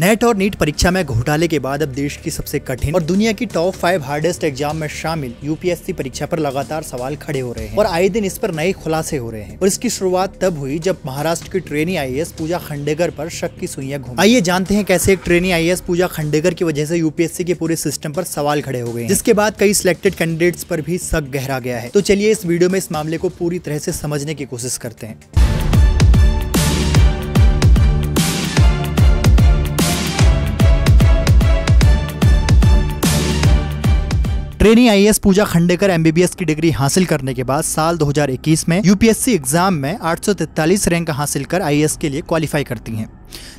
net और NEET परीक्षा में घोटाले के बाद अब देश की सबसे कठिन और दुनिया की टॉप फाइव हार्डेस्ट एग्जाम में शामिल यूपीएससी परीक्षा पर लगातार सवाल खड़े हो रहे हैं और आए दिन इस पर नए खुलासे हो रहे हैं और इसकी शुरुआत तब हुई जब महाराष्ट्र की ट्रेनी आई पूजा खंडेगर पर शक की सुइया घूम आइए जानते हैं कैसे एक ट्रेनी आई पूजा खंडेगर की वजह से यूपीएससी के पूरे सिस्टम पर सवाल खड़े हो गए जिसके बाद कई सिलेक्टेड कैंडिडेट्स पर भी शक गहरा गया है तो चलिए इस वीडियो में इस मामले को पूरी तरह से समझने की कोशिश करते हैं trainee I Pooja Khandekar MBBS की डिग्री हासिल करने के बाद साल 2021 में यूपीएससी एग्जाम में आठ रैंक हासिल कर आईएएस के लिए क्वालिफाई करती हैं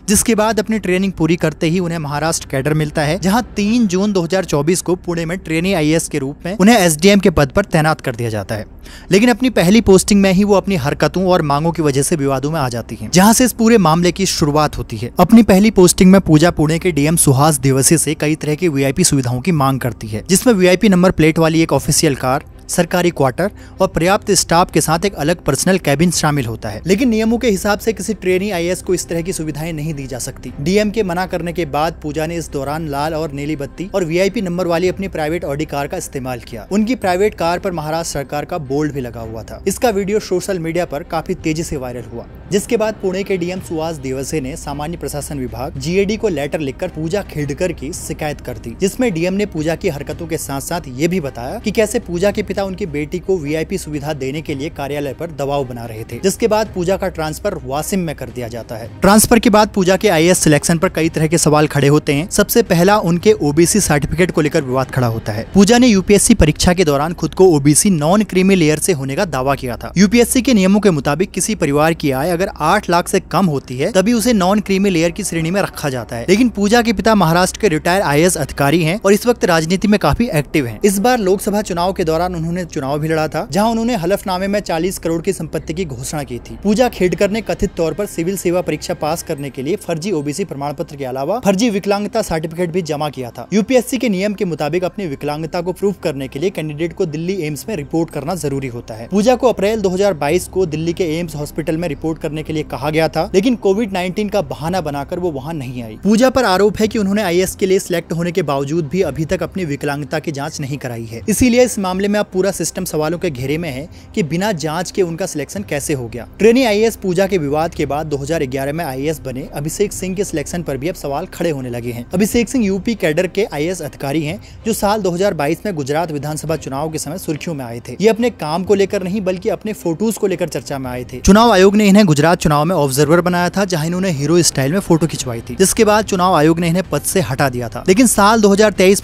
जिसके बाद अपनी ट्रेनिंग पूरी करते ही उन्हें महाराष्ट्र कैडर मिलता है जहां 3 जून 2024 को पुणे में ट्रेनी आईएएस के रूप में उन्हें एसडीएम के पद पर तैनात कर दिया जाता है लेकिन अपनी पहली पोस्टिंग में ही वो अपनी हरकतों और मांगों की वजह से विवादों में आ जाती है जहाँ से इस पूरे मामले की शुरुआत होती है अपनी पहली पोस्टिंग में पूजा पुणे के डीएम सुहास दिवसी से कई तरह की वीआईपी सुविधाओं की मांग करती है जिसमें वीआईपी नंबर प्लेट वाली एक ऑफिसियल कार सरकारी क्वार्टर और पर्याप्त स्टाफ के साथ एक अलग पर्सनल कैबिन शामिल होता है लेकिन नियमों के हिसाब से किसी ट्रेनी आई को इस तरह की सुविधाएं नहीं दी जा सकती डीएम के मना करने के बाद पूजा ने इस दौरान लाल और नीली बत्ती और वीआईपी नंबर वाली अपनी प्राइवेट ऑडी कार का इस्तेमाल किया उनकी प्राइवेट कार पर महाराष्ट्र सरकार का बोल्ड भी लगा हुआ था इसका वीडियो सोशल मीडिया पर काफी तेजी से वायरल हुआ जिसके बाद पुणे के डीएम सुहास देवसे ने सामान्य प्रशासन विभाग जीएडी को लेटर लिखकर पूजा खेडकर की शिकायत कर दी जिसमे डीएम ने पूजा की हरकतों के साथ साथ ये भी बताया की कैसे पूजा के पिता उनकी बेटी को वीआईपी सुविधा देने के लिए कार्यालय पर दबाव बना रहे थे जिसके बाद पूजा का ट्रांसफर वासिम में कर दिया जाता है ट्रांसफर के बाद पूजा के आई सिलेक्शन पर कई तरह के सवाल खड़े होते हैं सबसे पहला उनके ओबीसी सर्टिफिकेट को लेकर विवाद खड़ा होता है पूजा ने यूपीएससी परीक्षा के दौरान खुद को ओबीसी नॉन क्रीमी लेयर से होने का दावा किया था यूपीएससी के नियमों के मुताबिक किसी परिवार की आय अगर आठ लाख से कम होती है तभी उसे नॉन क्रीमी लेयर की श्रेणी में रखा जाता है लेकिन पूजा के पिता महाराष्ट्र के रिटायर आई अधिकारी है और इस वक्त राजनीति में काफी एक्टिव है इस बार लोकसभा चुनाव के दौरान उन्होंने चुनाव भी लड़ा था जहाँ उन्होंने हलफनामे में चालीस करोड़ की संपत्ति की घोषणा की थी पूजा खेडकर ने कथित तौर पर सिविल सेवा परीक्षा पास करने के लिए फर्जी ओबीसी प्रमाण पत्र के अलावा फर्जी विकलांगता सर्टिफिकेट भी जमा किया था यूपीएससी के नियम के मुताबिक अपनी विकलांगता को प्रूफ करने के लिए कैंडिडेट को दिल्ली एम्स में रिपोर्ट करना जरूरी होता है पूजा को अप्रैल 2022 को दिल्ली के एम्स हॉस्पिटल में रिपोर्ट करने के लिए कहा गया था लेकिन कोविड 19 का बहाना बनाकर वो वहाँ नहीं आई पूजा पर आरोप है कि उन्होंने आई के लिए सिलेक्ट होने के बावजूद भी अभी तक अपनी विकलांगता की जाँच नहीं कराई है इसीलिए इस मामले में अब पूरा सिस्टम सवालों के घेरे में है कि बिना जांच के उनका सिलेक्शन कैसे हो गया ट्रेनी आई पूजा के विवाद के बाद 2011 में आई बने अभिषेक सिंह के सिलेक्शन पर भी अब सवाल खड़े होने लगे हैं अभिषेक सिंह यूपी कैडर के आई अधिकारी हैं जो साल 2022 में गुजरात विधानसभा चुनाव के समय सुर्खियों में आए थे ये अपने काम को लेकर नहीं बल्कि अपने फोटोज को लेकर चर्चा में आए थे चुनाव आयोग ने इन्हें गुजरात चुनाव में ऑब्जर्वर बनाया था जहाँ इन्होंने हीरो स्टाइल में फोटो खिंचवाई थी जिसके बाद चुनाव आयोग ने इन्हें पद से हटा दिया था लेकिन साल दो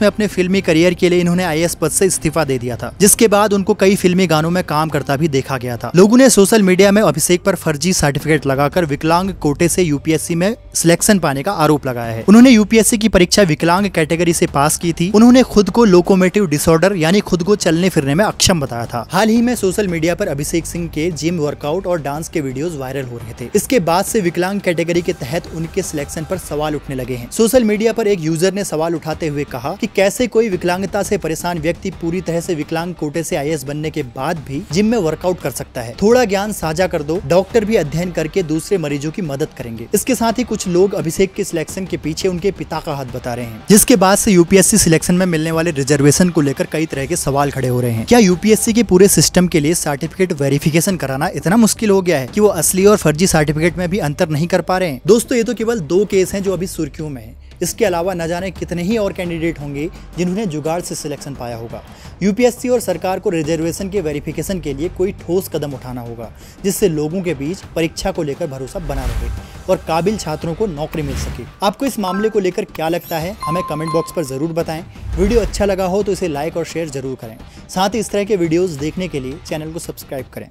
में अपने फिल्मी करियर के लिए इन्होंने आई पद से इस्तीफा दे दिया था जिस इसके बाद उनको कई फिल्मी गानों में काम करता भी देखा गया था लोगों ने सोशल मीडिया में अभिषेक पर फर्जी सर्टिफिकेट लगाकर विकलांग कोटे से यूपीएससी में सिलेक्शन पाने का आरोप लगाया है उन्होंने यूपीएससी की परीक्षा विकलांग कैटेगरी से पास की थी उन्होंने खुद को लोकोमेटिव डिसऑर्डर यानी खुद को चलने फिरने में अक्षम बताया था हाल ही में सोशल मीडिया पर अभिषेक सिंह के जिम वर्कआउट और डांस के वीडियो वायरल हो रहे थे इसके बाद से विकलांग कैटेगरी के तहत उनके सिलेक्शन पर सवाल उठने लगे हैं सोशल मीडिया पर एक यूजर ने सवाल उठाते हुए कहा कि कैसे कोई विकलांगता से परेशान व्यक्ति पूरी तरह से विकलांग छोटे से आई बनने के बाद भी जिम में वर्कआउट कर सकता है थोड़ा ज्ञान साझा कर दो डॉक्टर भी अध्ययन करके दूसरे मरीजों की मदद करेंगे इसके साथ ही कुछ लोग अभिषेक के सिलेक्शन के पीछे उनके पिता का हाथ बता रहे हैं जिसके बाद ऐसी यूपीएससी सिलेक्शन में मिलने वाले रिजर्वेशन को लेकर कई तरह के सवाल खड़े हो रहे हैं क्या यूपीएससी के पूरे सिस्टम के लिए सर्टिफिकेट वेरिफिकेशन कराना इतना मुश्किल हो गया है की वो असली और फर्जी सर्टिफिकेट में भी अंतर नहीं कर पा रहे हैं दोस्तों ये तो केवल दो केस है जो अभी सुर्खियों में है इसके अलावा न जाने कितने ही और कैंडिडेट होंगे जिन्होंने जुगाड़ से सिलेक्शन पाया होगा यूपीएससी और सरकार को रिजर्वेशन के वेरिफिकेशन के लिए कोई ठोस कदम उठाना होगा जिससे लोगों के बीच परीक्षा को लेकर भरोसा बना रहे और काबिल छात्रों को नौकरी मिल सके आपको इस मामले को लेकर क्या लगता है हमें कमेंट बॉक्स पर ज़रूर बताएं वीडियो अच्छा लगा हो तो इसे लाइक और शेयर जरूर करें साथ ही इस तरह के वीडियोज़ देखने के लिए चैनल को सब्सक्राइब करें